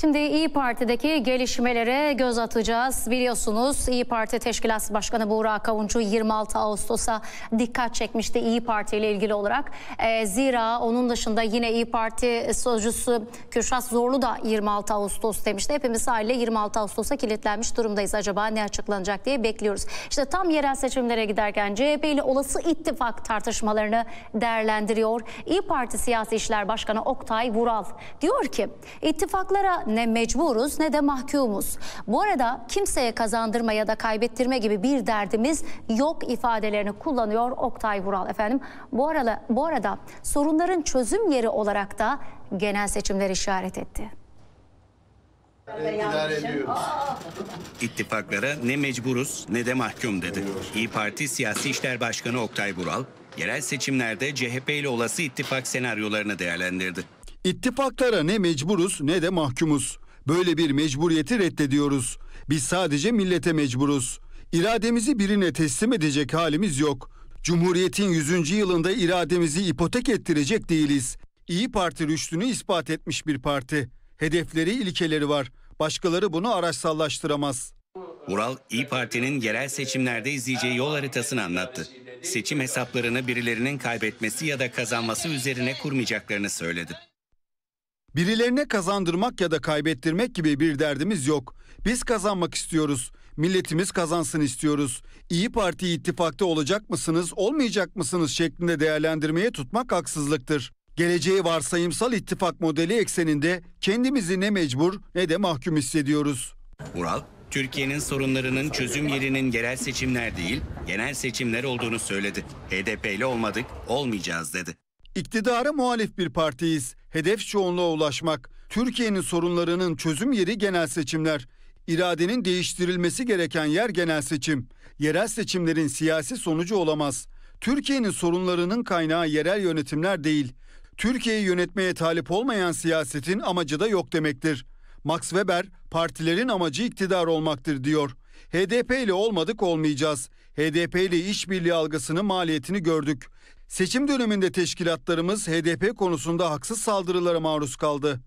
Şimdi İyi Parti'deki gelişmelere göz atacağız. Biliyorsunuz İyi Parti Teşkilat Başkanı Burak Kavuncu 26 Ağustos'a dikkat çekmişti İyi Parti ile ilgili olarak. E, zira onun dışında yine İyi Parti sözcüsü Kürşat Zorlu da 26 Ağustos demişti. Hepimiz haliyle 26 Ağustos'a kilitlenmiş durumdayız. Acaba ne açıklanacak diye bekliyoruz. İşte tam yerel seçimlere giderken CHP ile olası ittifak tartışmalarını değerlendiriyor. İyi Parti Siyasi İşler Başkanı Oktay Vural diyor ki ittifaklara ne mecburuz ne de mahkumuz. Bu arada kimseye kazandırma ya da kaybettirme gibi bir derdimiz yok ifadelerini kullanıyor Oktay Vural efendim. Bu arada bu arada sorunların çözüm yeri olarak da genel seçimler işaret etti. İttifaklara ne mecburuz ne de mahkum dedi. İyi Parti Siyasi İşler Başkanı Oktay Bural, yerel seçimlerde CHP ile olası ittifak senaryolarını değerlendirdi. İttifaklara ne mecburuz ne de mahkumuz. Böyle bir mecburiyeti reddediyoruz. Biz sadece millete mecburuz. İrademizi birine teslim edecek halimiz yok. Cumhuriyetin 100. yılında irademizi ipotek ettirecek değiliz. İyi Parti rüştünü ispat etmiş bir parti. Hedefleri, ilkeleri var. Başkaları bunu araçsallaştıramaz. Ural, İyi Parti'nin yerel seçimlerde izleyeceği yol haritasını anlattı. Seçim hesaplarını birilerinin kaybetmesi ya da kazanması üzerine kurmayacaklarını söyledi. Birilerine kazandırmak ya da kaybettirmek gibi bir derdimiz yok. Biz kazanmak istiyoruz. Milletimiz kazansın istiyoruz. İyi Parti ittifakta olacak mısınız, olmayacak mısınız şeklinde değerlendirmeye tutmak haksızlıktır. Geleceği varsayımsal ittifak modeli ekseninde kendimizi ne mecbur ne de mahkum hissediyoruz. Ural, Türkiye'nin sorunlarının çözüm yerinin yerel seçimler değil, genel seçimler olduğunu söyledi. HDP'li olmadık, olmayacağız dedi. İktidara muhalif bir partiyiz. Hedef çoğunluğa ulaşmak. Türkiye'nin sorunlarının çözüm yeri genel seçimler. İradenin değiştirilmesi gereken yer genel seçim. Yerel seçimlerin siyasi sonucu olamaz. Türkiye'nin sorunlarının kaynağı yerel yönetimler değil. Türkiye'yi yönetmeye talip olmayan siyasetin amacı da yok demektir. Max Weber partilerin amacı iktidar olmaktır diyor. HDP ile olmadık olmayacağız. HDP ile işbirliği algısının maliyetini gördük. Seçim döneminde teşkilatlarımız HDP konusunda haksız saldırılara maruz kaldı.